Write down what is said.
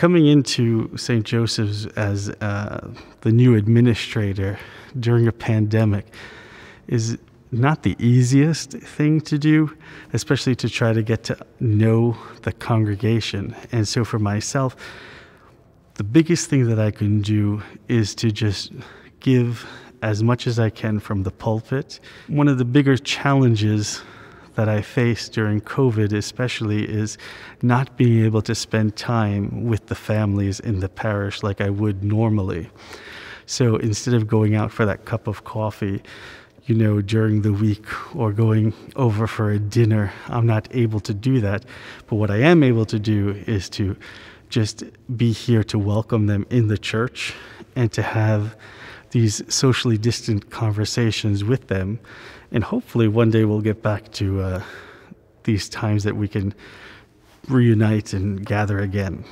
coming into St. Joseph's as uh, the new administrator during a pandemic is not the easiest thing to do, especially to try to get to know the congregation. And so for myself, the biggest thing that I can do is to just give as much as I can from the pulpit. One of the bigger challenges that I faced during COVID, especially, is not being able to spend time with the families in the parish like I would normally. So instead of going out for that cup of coffee, you know, during the week or going over for a dinner, I'm not able to do that. But what I am able to do is to just be here to welcome them in the church and to have these socially distant conversations with them. And hopefully, one day we'll get back to uh, these times that we can reunite and gather again.